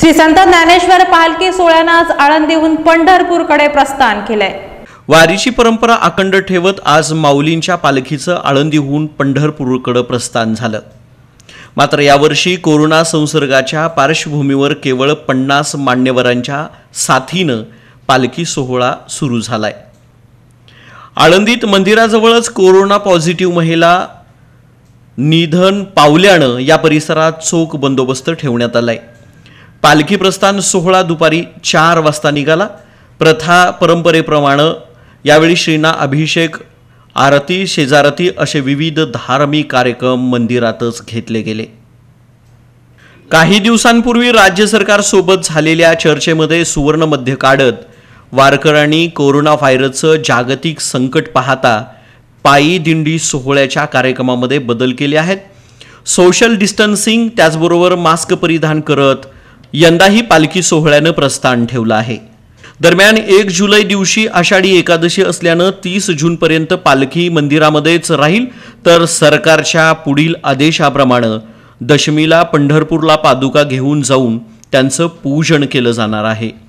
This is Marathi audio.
श्री संत ज्ञानेश्वर पालखी सोहळ्यानं आज आळंदीहून पंढरपूरकडे प्रस्थान केलंय वारीची परंपरा अखंड ठेवत आज माऊलींच्या पालखीचं आळंदीहून पंढरपूरकडे प्रस्थान झालं मात्र यावर्षी कोरोना संसर्गाच्या पार्श्वभूमीवर केवळ पन्नास मान्यवरांच्या साथीनं पालखी सोहळा सुरू झालाय आळंदीत मंदिराजवळच कोरोना पॉझिटिव्ह महिला निधन पावल्यानं या परिसरात चोख बंदोबस्त ठेवण्यात आलाय पालखी प्रस्थान सोहळा दुपारी चार वाजता निघाला प्रथा परंपरेप्रमाणे यावेळी श्रींना अभिषेक आरती शेजारती असे विविध धार्मिक कार्यक्रम मंदिरातच घेतले गेले काही दिवसांपूर्वी राज्य सरकारसोबत झालेल्या चर्चेमध्ये सुवर्ण मध्य काढत वारकऱ्यांनी कोरोना व्हायरसचं जागतिक संकट पाहता पायी दिंडी सोहळ्याच्या कार्यक्रमामध्ये बदल केले आहेत सोशल डिस्टन्सिंग त्याचबरोबर मास्क परिधान करत यंदाही पालखी सोहळ्यानं प्रस्थान ठेवलं आहे दरम्यान एक जुलै दिवशी आषाढी एकादशी असल्यानं तीस जूनपर्यंत पालखी मंदिरामध्येच राहील तर सरकारच्या पुढील आदेशाप्रमाणे दशमीला पंढरपूरला पादुका घेऊन जाऊन त्यांचं पूजन केलं जाणार आहे